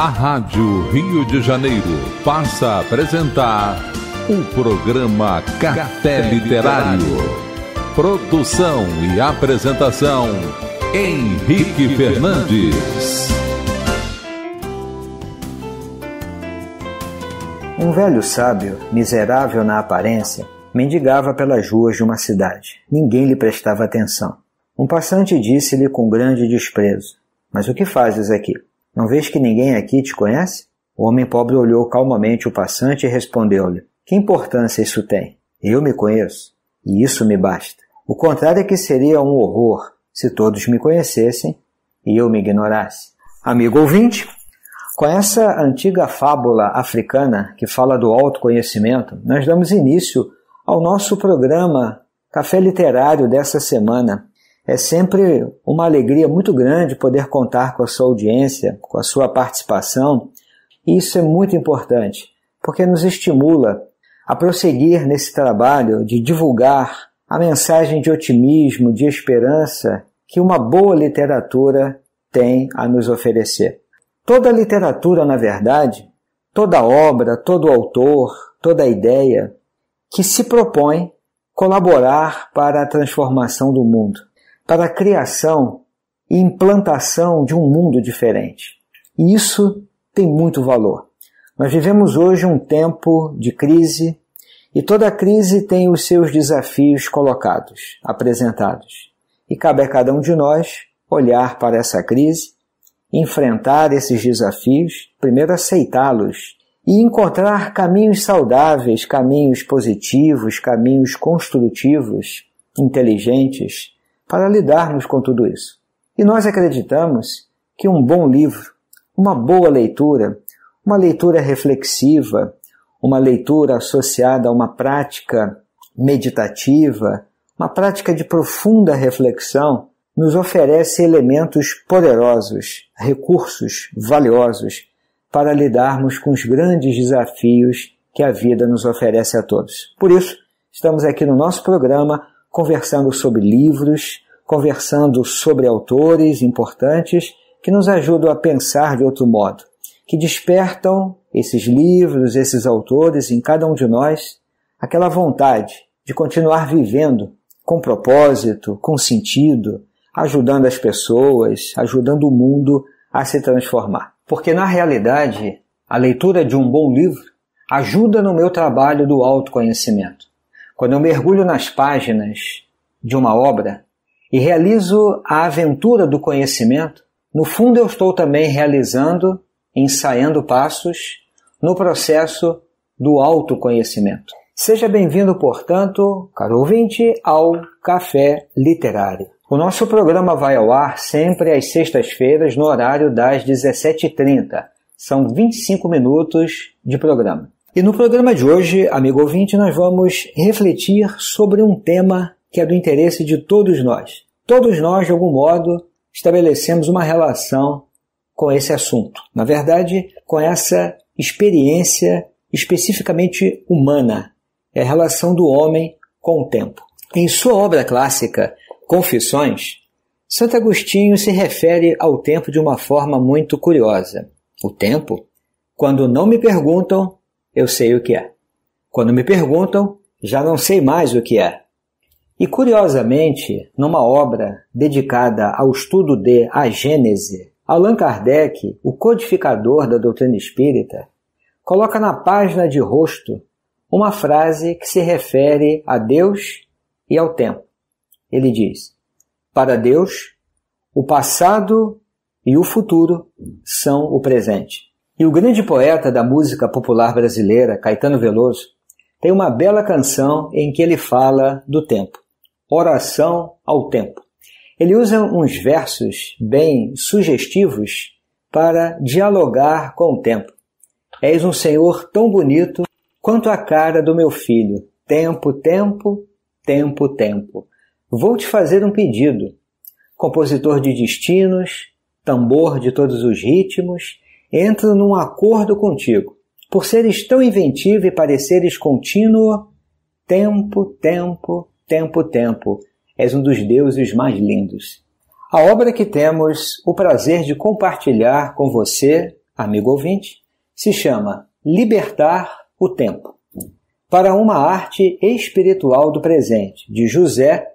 A Rádio Rio de Janeiro passa a apresentar o programa Café Literário. Produção e apresentação Henrique Fernandes. Um velho sábio, miserável na aparência, mendigava pelas ruas de uma cidade. Ninguém lhe prestava atenção. Um passante disse-lhe com grande desprezo: Mas o que fazes aqui? Não vês que ninguém aqui te conhece? O homem pobre olhou calmamente o passante e respondeu-lhe: Que importância isso tem? Eu me conheço, e isso me basta. O contrário é que seria um horror se todos me conhecessem e eu me ignorasse. Amigo ouvinte, com essa antiga fábula africana que fala do autoconhecimento, nós damos início ao nosso programa Café Literário dessa semana, é sempre uma alegria muito grande poder contar com a sua audiência, com a sua participação, e isso é muito importante, porque nos estimula a prosseguir nesse trabalho de divulgar a mensagem de otimismo, de esperança que uma boa literatura tem a nos oferecer. Toda literatura, na verdade, toda obra, todo autor, toda ideia que se propõe colaborar para a transformação do mundo para a criação e implantação de um mundo diferente. E isso tem muito valor. Nós vivemos hoje um tempo de crise e toda crise tem os seus desafios colocados, apresentados. E cabe a cada um de nós olhar para essa crise, enfrentar esses desafios, primeiro aceitá-los e encontrar caminhos saudáveis, caminhos positivos, caminhos construtivos, inteligentes para lidarmos com tudo isso. E nós acreditamos que um bom livro, uma boa leitura, uma leitura reflexiva, uma leitura associada a uma prática meditativa, uma prática de profunda reflexão, nos oferece elementos poderosos, recursos valiosos para lidarmos com os grandes desafios que a vida nos oferece a todos. Por isso, estamos aqui no nosso programa conversando sobre livros, conversando sobre autores importantes que nos ajudam a pensar de outro modo, que despertam esses livros, esses autores em cada um de nós aquela vontade de continuar vivendo com propósito, com sentido, ajudando as pessoas, ajudando o mundo a se transformar. Porque na realidade, a leitura de um bom livro ajuda no meu trabalho do autoconhecimento. Quando eu mergulho nas páginas de uma obra e realizo a aventura do conhecimento, no fundo eu estou também realizando, ensaiando passos no processo do autoconhecimento. Seja bem-vindo, portanto, caro ouvinte, ao Café Literário. O nosso programa vai ao ar sempre às sextas-feiras, no horário das 17h30. São 25 minutos de programa. E no programa de hoje, amigo ouvinte, nós vamos refletir sobre um tema que é do interesse de todos nós. Todos nós, de algum modo, estabelecemos uma relação com esse assunto. Na verdade, com essa experiência especificamente humana, é a relação do homem com o tempo. Em sua obra clássica, Confissões, Santo Agostinho se refere ao tempo de uma forma muito curiosa. O tempo, quando não me perguntam, eu sei o que é. Quando me perguntam, já não sei mais o que é. E curiosamente, numa obra dedicada ao estudo de A Gênese, Allan Kardec, o codificador da doutrina espírita, coloca na página de rosto uma frase que se refere a Deus e ao tempo. Ele diz: Para Deus, o passado e o futuro são o presente. E o grande poeta da música popular brasileira, Caetano Veloso, tem uma bela canção em que ele fala do tempo. Oração ao tempo. Ele usa uns versos bem sugestivos para dialogar com o tempo. És um Senhor tão bonito quanto a cara do meu filho. Tempo, tempo, tempo, tempo. Vou te fazer um pedido. Compositor de destinos, tambor de todos os ritmos, entra num acordo contigo. Por seres tão inventivo e pareceres contínuo, tempo, tempo, tempo, tempo, és um dos deuses mais lindos. A obra que temos o prazer de compartilhar com você, amigo ouvinte, se chama Libertar o Tempo. Para uma arte espiritual do presente, de José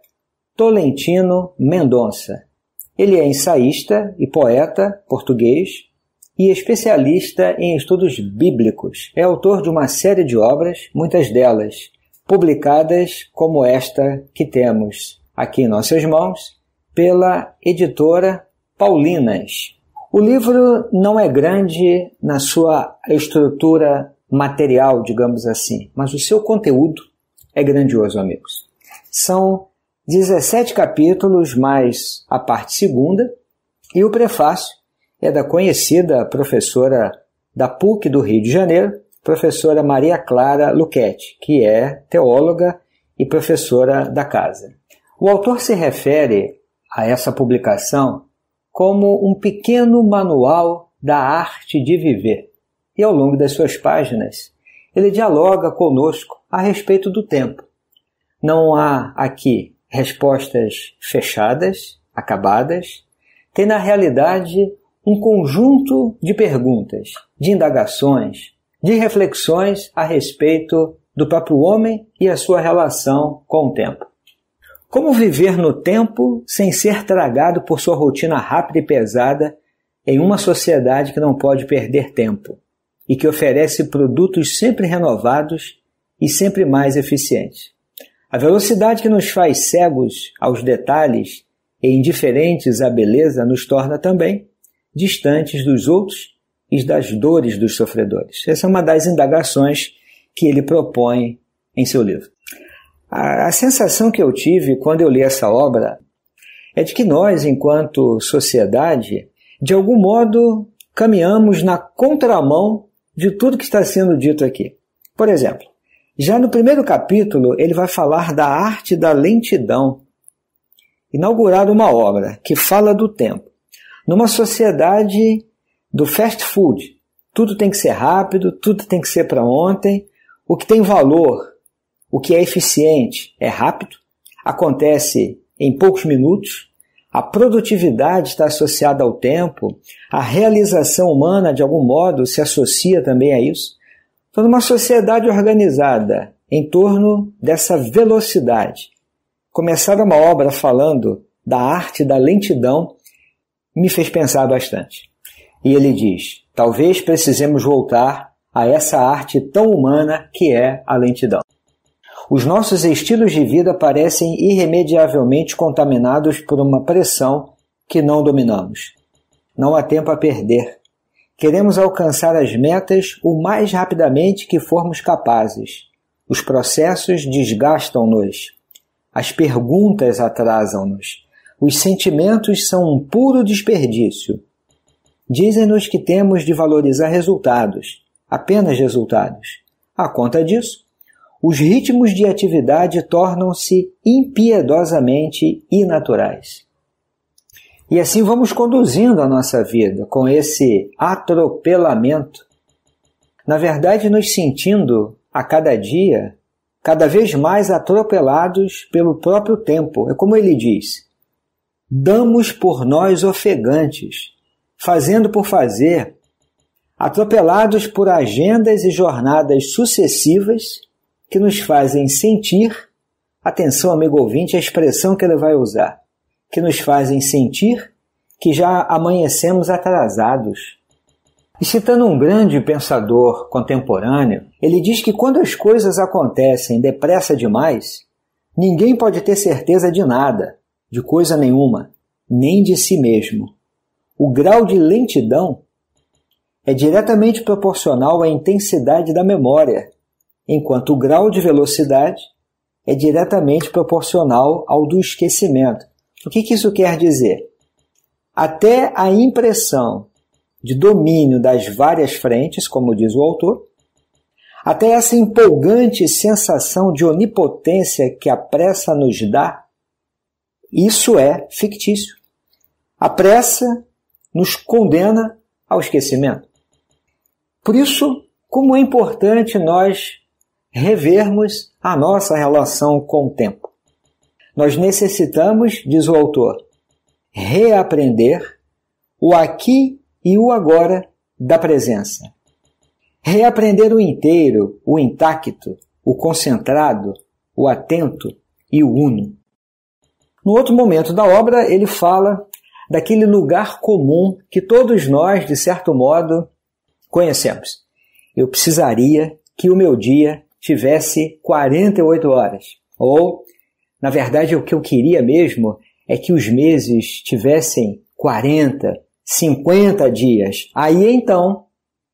Tolentino Mendonça. Ele é ensaísta e poeta português, e especialista em estudos bíblicos. É autor de uma série de obras, muitas delas publicadas como esta que temos aqui em nossas mãos, pela editora Paulinas. O livro não é grande na sua estrutura material, digamos assim, mas o seu conteúdo é grandioso, amigos. São 17 capítulos mais a parte segunda e o prefácio é da conhecida professora da PUC do Rio de Janeiro, professora Maria Clara Luquete, que é teóloga e professora da casa. O autor se refere a essa publicação como um pequeno manual da arte de viver. E ao longo das suas páginas, ele dialoga conosco a respeito do tempo. Não há aqui respostas fechadas, acabadas. Tem na realidade um conjunto de perguntas, de indagações, de reflexões a respeito do próprio homem e a sua relação com o tempo. Como viver no tempo sem ser tragado por sua rotina rápida e pesada em uma sociedade que não pode perder tempo e que oferece produtos sempre renovados e sempre mais eficientes? A velocidade que nos faz cegos aos detalhes e indiferentes à beleza nos torna também distantes dos outros e das dores dos sofredores. Essa é uma das indagações que ele propõe em seu livro. A, a sensação que eu tive quando eu li essa obra é de que nós, enquanto sociedade, de algum modo caminhamos na contramão de tudo que está sendo dito aqui. Por exemplo, já no primeiro capítulo, ele vai falar da arte da lentidão, inaugurar uma obra que fala do tempo, numa sociedade do fast food, tudo tem que ser rápido, tudo tem que ser para ontem. O que tem valor, o que é eficiente, é rápido, acontece em poucos minutos. A produtividade está associada ao tempo, a realização humana, de algum modo, se associa também a isso. Então, numa sociedade organizada em torno dessa velocidade, começar uma obra falando da arte da lentidão me fez pensar bastante. E ele diz: talvez precisemos voltar a essa arte tão humana que é a lentidão. Os nossos estilos de vida parecem irremediavelmente contaminados por uma pressão que não dominamos. Não há tempo a perder. Queremos alcançar as metas o mais rapidamente que formos capazes. Os processos desgastam-nos. As perguntas atrasam-nos. Os sentimentos são um puro desperdício. Dizem-nos que temos de valorizar resultados, apenas resultados. A conta disso, os ritmos de atividade tornam-se impiedosamente inaturais. E assim vamos conduzindo a nossa vida com esse atropelamento. Na verdade, nos sentindo a cada dia cada vez mais atropelados pelo próprio tempo. É como ele diz: damos por nós ofegantes, fazendo por fazer, atropelados por agendas e jornadas sucessivas que nos fazem sentir, atenção, amigo ouvinte, a expressão que ele vai usar, que nos fazem sentir que já amanhecemos atrasados. E citando um grande pensador contemporâneo, ele diz que quando as coisas acontecem depressa demais, ninguém pode ter certeza de nada, de coisa nenhuma, nem de si mesmo. O grau de lentidão é diretamente proporcional à intensidade da memória, enquanto o grau de velocidade é diretamente proporcional ao do esquecimento. O que, que isso quer dizer? Até a impressão de domínio das várias frentes, como diz o autor, até essa empolgante sensação de onipotência que a pressa nos dá, isso é fictício. A pressa nos condena ao esquecimento. Por isso, como é importante nós revermos a nossa relação com o tempo. Nós necessitamos, diz o autor, reaprender o aqui e o agora da presença. Reaprender o inteiro, o intacto, o concentrado, o atento e o uno. No outro momento da obra, ele fala daquele lugar comum que todos nós, de certo modo, conhecemos. Eu precisaria que o meu dia tivesse 48 horas. Ou, na verdade, o que eu queria mesmo é que os meses tivessem 40, 50 dias. Aí então,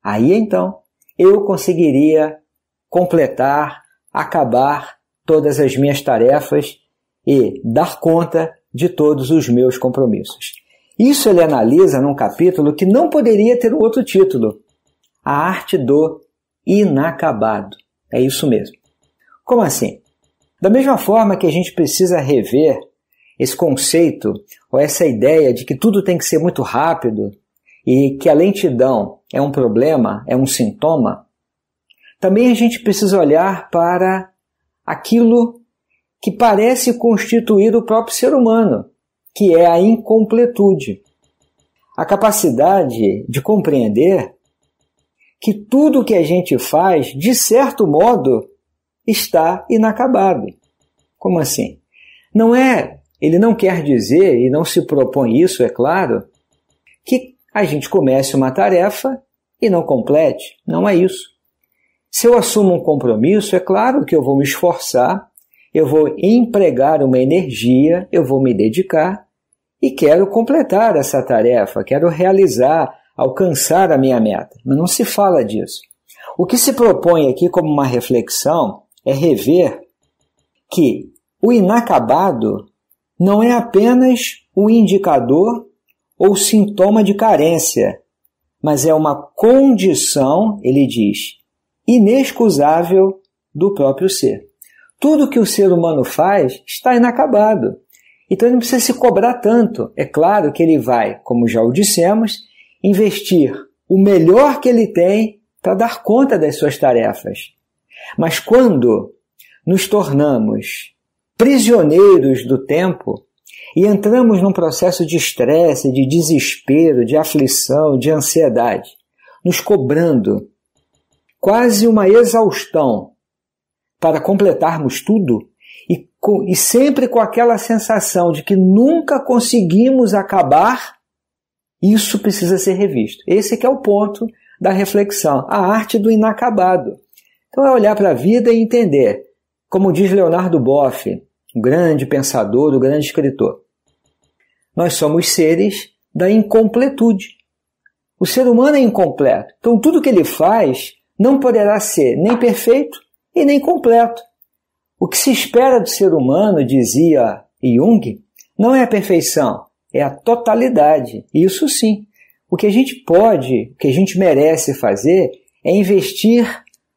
aí então, eu conseguiria completar, acabar todas as minhas tarefas e dar conta de todos os meus compromissos. Isso ele analisa num capítulo que não poderia ter outro título: A Arte do Inacabado. É isso mesmo. Como assim? Da mesma forma que a gente precisa rever esse conceito ou essa ideia de que tudo tem que ser muito rápido e que a lentidão é um problema, é um sintoma, também a gente precisa olhar para aquilo que parece constituir o próprio ser humano, que é a incompletude. A capacidade de compreender que tudo o que a gente faz, de certo modo, está inacabado. Como assim? Não é, ele não quer dizer, e não se propõe isso, é claro, que a gente comece uma tarefa e não complete. Não é isso. Se eu assumo um compromisso, é claro que eu vou me esforçar eu vou empregar uma energia, eu vou me dedicar e quero completar essa tarefa, quero realizar, alcançar a minha meta. Mas não se fala disso. O que se propõe aqui como uma reflexão é rever que o inacabado não é apenas um indicador ou sintoma de carência, mas é uma condição, ele diz, inexcusável do próprio ser. Tudo que o ser humano faz está inacabado. Então ele não precisa se cobrar tanto. É claro que ele vai, como já o dissemos, investir o melhor que ele tem para dar conta das suas tarefas. Mas quando nos tornamos prisioneiros do tempo e entramos num processo de estresse, de desespero, de aflição, de ansiedade, nos cobrando quase uma exaustão para completarmos tudo e, com, e sempre com aquela sensação de que nunca conseguimos acabar, isso precisa ser revisto. Esse é o ponto da reflexão, a arte do inacabado. Então é olhar para a vida e entender, como diz Leonardo Boff, o um grande pensador, o um grande escritor. Nós somos seres da incompletude. O ser humano é incompleto. Então tudo que ele faz não poderá ser nem perfeito e nem completo. O que se espera do ser humano, dizia Jung, não é a perfeição, é a totalidade. Isso sim. O que a gente pode, o que a gente merece fazer é investir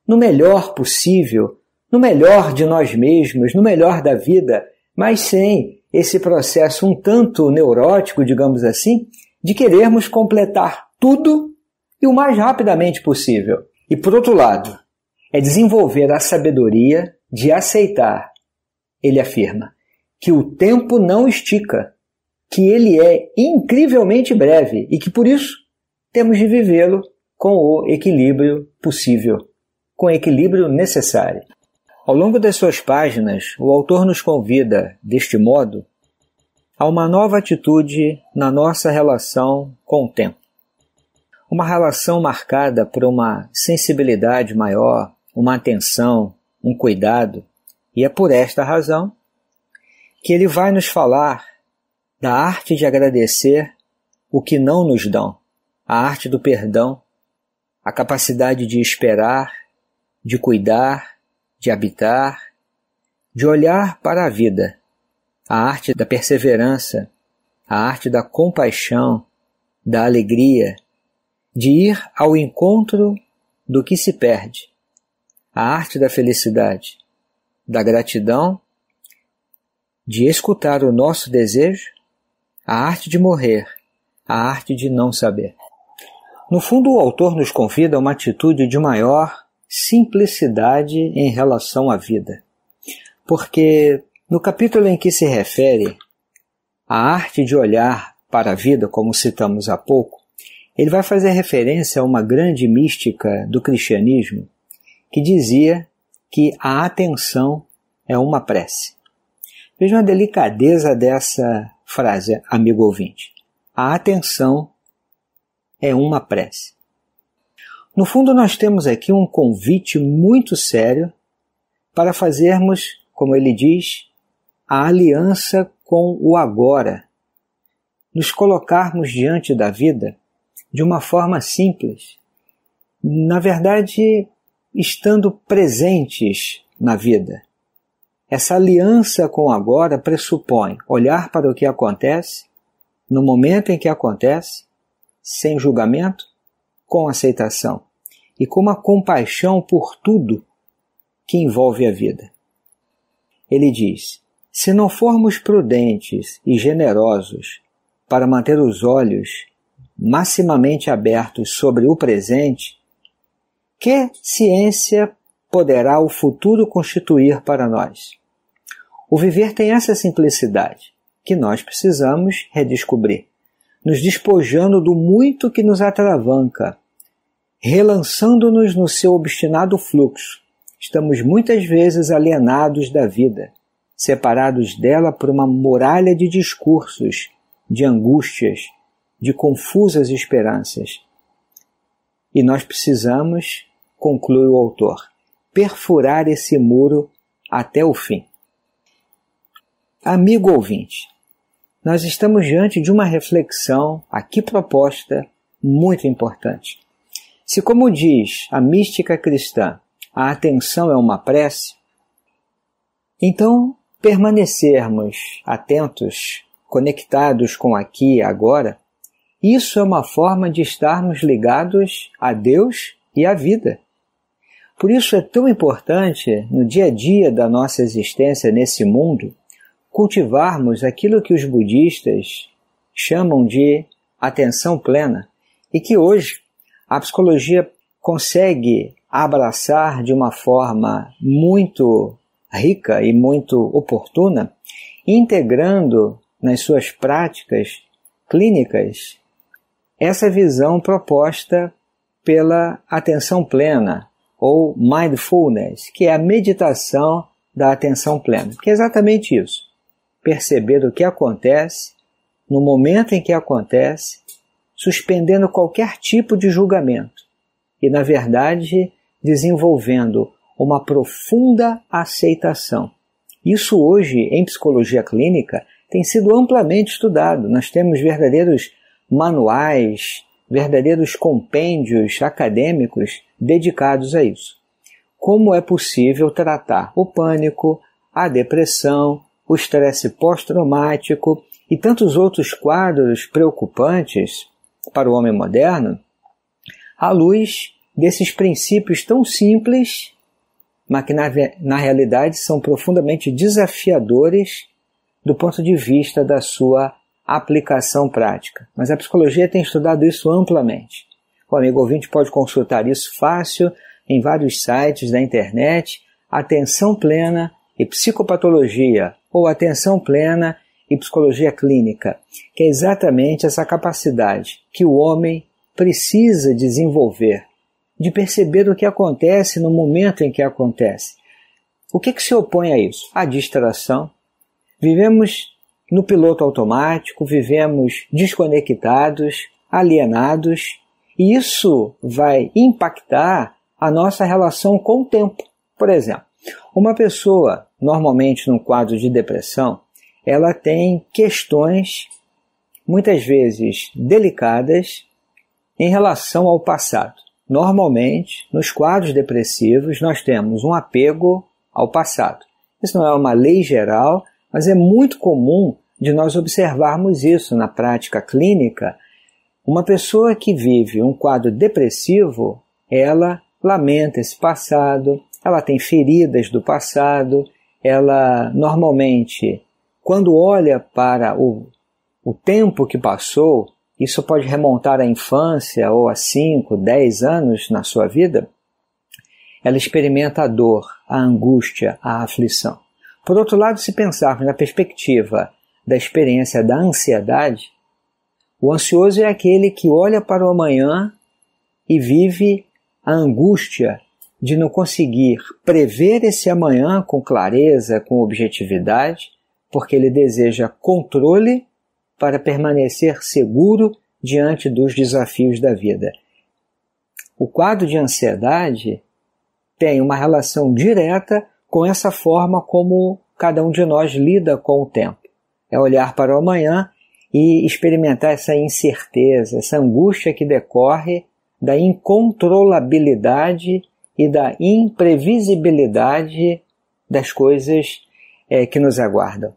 no melhor possível, no melhor de nós mesmos, no melhor da vida, mas sem esse processo um tanto neurótico, digamos assim, de querermos completar tudo e o mais rapidamente possível. E por outro lado, é desenvolver a sabedoria de aceitar, ele afirma, que o tempo não estica, que ele é incrivelmente breve e que por isso temos de vivê-lo com o equilíbrio possível, com o equilíbrio necessário. Ao longo das suas páginas, o autor nos convida, deste modo, a uma nova atitude na nossa relação com o tempo. Uma relação marcada por uma sensibilidade maior, uma atenção, um cuidado, e é por esta razão que ele vai nos falar da arte de agradecer o que não nos dão, a arte do perdão, a capacidade de esperar, de cuidar, de habitar, de olhar para a vida, a arte da perseverança, a arte da compaixão, da alegria, de ir ao encontro do que se perde, a arte da felicidade, da gratidão, de escutar o nosso desejo, a arte de morrer, a arte de não saber. No fundo, o autor nos convida a uma atitude de maior simplicidade em relação à vida. Porque no capítulo em que se refere à arte de olhar para a vida, como citamos há pouco, ele vai fazer referência a uma grande mística do cristianismo, que dizia que a atenção é uma prece. Veja a delicadeza dessa frase, amigo ouvinte. A atenção é uma prece. No fundo, nós temos aqui um convite muito sério para fazermos, como ele diz, a aliança com o agora, nos colocarmos diante da vida de uma forma simples. Na verdade, estando presentes na vida. Essa aliança com o agora pressupõe olhar para o que acontece, no momento em que acontece, sem julgamento, com aceitação e com uma compaixão por tudo que envolve a vida. Ele diz: se não formos prudentes e generosos para manter os olhos maximamente abertos sobre o presente, que ciência poderá o futuro constituir para nós? O viver tem essa simplicidade que nós precisamos redescobrir, nos despojando do muito que nos atravanca, relançando-nos no seu obstinado fluxo. Estamos muitas vezes alienados da vida, separados dela por uma muralha de discursos, de angústias, de confusas esperanças. E nós precisamos conclui o autor, perfurar esse muro até o fim. Amigo ouvinte, nós estamos diante de uma reflexão aqui proposta muito importante. Se, como diz a mística cristã, a atenção é uma prece, então permanecermos atentos, conectados com aqui e agora, isso é uma forma de estarmos ligados a Deus e à vida. Por isso é tão importante, no dia a dia da nossa existência nesse mundo, cultivarmos aquilo que os budistas chamam de atenção plena e que hoje a psicologia consegue abraçar de uma forma muito rica e muito oportuna, integrando nas suas práticas clínicas essa visão proposta pela atenção plena, ou mindfulness, que é a meditação da atenção plena, que é exatamente isso. Perceber o que acontece, no momento em que acontece, suspendendo qualquer tipo de julgamento e, na verdade, desenvolvendo uma profunda aceitação. Isso hoje, em psicologia clínica, tem sido amplamente estudado. Nós temos verdadeiros manuais verdadeiros compêndios acadêmicos dedicados a isso. Como é possível tratar o pânico, a depressão, o estresse pós-traumático e tantos outros quadros preocupantes para o homem moderno à luz desses princípios tão simples, mas que na, na realidade são profundamente desafiadores do ponto de vista da sua aplicação prática. Mas a psicologia tem estudado isso amplamente. O amigo ouvinte pode consultar isso fácil em vários sites da internet. Atenção plena e psicopatologia, ou atenção plena e psicologia clínica, que é exatamente essa capacidade que o homem precisa desenvolver de perceber o que acontece no momento em que acontece. O que, que se opõe a isso? A distração. Vivemos no piloto automático, vivemos desconectados, alienados, e isso vai impactar a nossa relação com o tempo. Por exemplo, uma pessoa, normalmente num quadro de depressão, ela tem questões muitas vezes delicadas em relação ao passado. Normalmente, nos quadros depressivos, nós temos um apego ao passado. Isso não é uma lei geral, mas é muito comum de nós observarmos isso na prática clínica. Uma pessoa que vive um quadro depressivo, ela lamenta esse passado, ela tem feridas do passado, ela normalmente, quando olha para o, o tempo que passou, isso pode remontar à infância ou a 5, 10 anos na sua vida, ela experimenta a dor, a angústia, a aflição. Por outro lado, se pensarmos na perspectiva da experiência da ansiedade, o ansioso é aquele que olha para o amanhã e vive a angústia de não conseguir prever esse amanhã com clareza, com objetividade, porque ele deseja controle para permanecer seguro diante dos desafios da vida. O quadro de ansiedade tem uma relação direta com essa forma como cada um de nós lida com o tempo é olhar para o amanhã e experimentar essa incerteza, essa angústia que decorre da incontrolabilidade e da imprevisibilidade das coisas é, que nos aguardam.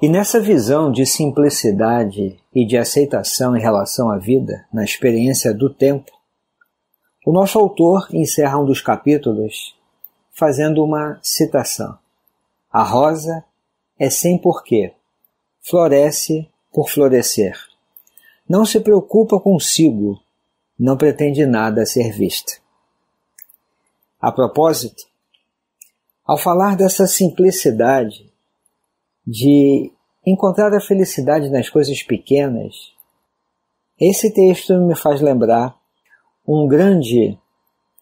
E nessa visão de simplicidade e de aceitação em relação à vida, na experiência do tempo, o nosso autor encerra um dos capítulos fazendo uma citação: A rosa é sem porquê. Floresce por florescer. Não se preocupa consigo, não pretende nada a ser visto. A propósito, ao falar dessa simplicidade de encontrar a felicidade nas coisas pequenas, esse texto me faz lembrar um grande,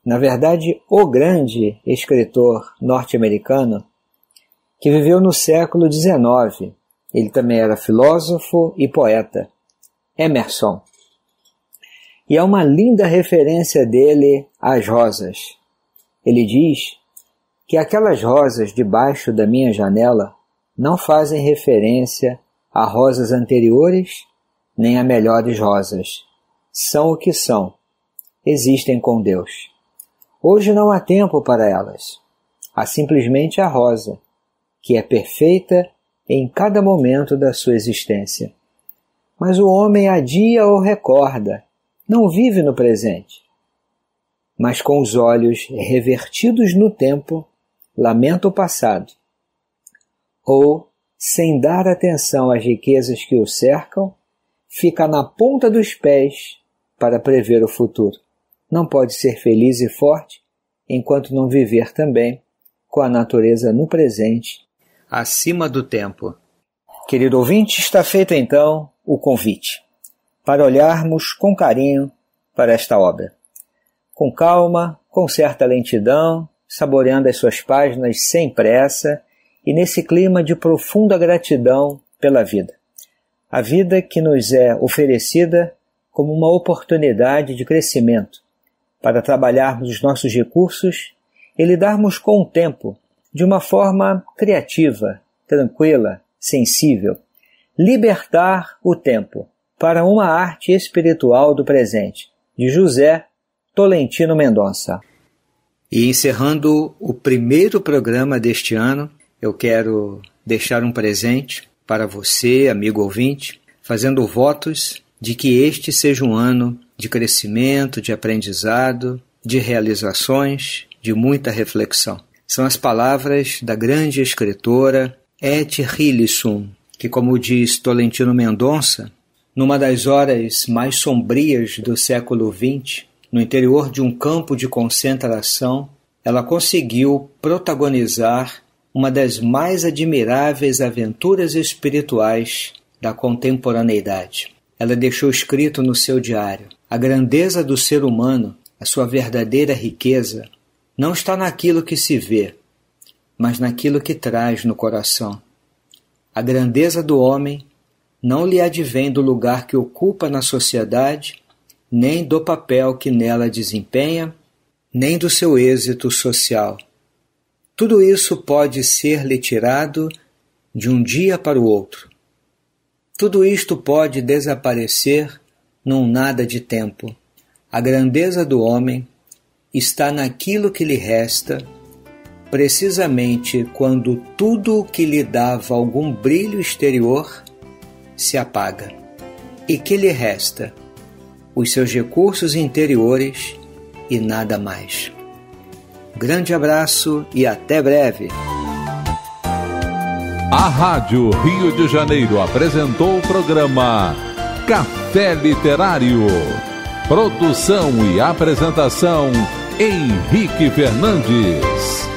na verdade, o grande escritor norte-americano que viveu no século XIX. Ele também era filósofo e poeta. Emerson. E há é uma linda referência dele às rosas. Ele diz que aquelas rosas debaixo da minha janela não fazem referência a rosas anteriores nem a melhores rosas. São o que são. Existem com Deus. Hoje não há tempo para elas. Há simplesmente a rosa que é perfeita em cada momento da sua existência. Mas o homem adia ou recorda, não vive no presente. Mas com os olhos revertidos no tempo, lamenta o passado. Ou, sem dar atenção às riquezas que o cercam, fica na ponta dos pés para prever o futuro. Não pode ser feliz e forte enquanto não viver também com a natureza no presente acima do tempo. Querido ouvinte, está feito então o convite para olharmos com carinho para esta obra. Com calma, com certa lentidão, saboreando as suas páginas sem pressa e nesse clima de profunda gratidão pela vida. A vida que nos é oferecida como uma oportunidade de crescimento, para trabalharmos os nossos recursos e lidarmos com o tempo de uma forma criativa, tranquila, sensível, libertar o tempo para uma arte espiritual do presente, de José Tolentino Mendonça. E encerrando o primeiro programa deste ano, eu quero deixar um presente para você, amigo ouvinte, fazendo votos de que este seja um ano de crescimento, de aprendizado, de realizações, de muita reflexão. São as palavras da grande escritora Et Hillison, que, como diz Tolentino Mendonça, numa das horas mais sombrias do século XX, no interior de um campo de concentração, ela conseguiu protagonizar uma das mais admiráveis aventuras espirituais da contemporaneidade. Ela deixou escrito no seu diário: A grandeza do ser humano, a sua verdadeira riqueza, não está naquilo que se vê, mas naquilo que traz no coração. A grandeza do homem não lhe advém do lugar que ocupa na sociedade, nem do papel que nela desempenha, nem do seu êxito social. Tudo isso pode ser-lhe tirado de um dia para o outro. Tudo isto pode desaparecer num nada de tempo. A grandeza do homem está naquilo que lhe resta, precisamente quando tudo o que lhe dava algum brilho exterior se apaga. E que lhe resta? Os seus recursos interiores e nada mais. Grande abraço e até breve! A Rádio Rio de Janeiro apresentou o programa Café Literário. Produção e apresentação Henrique Fernandes.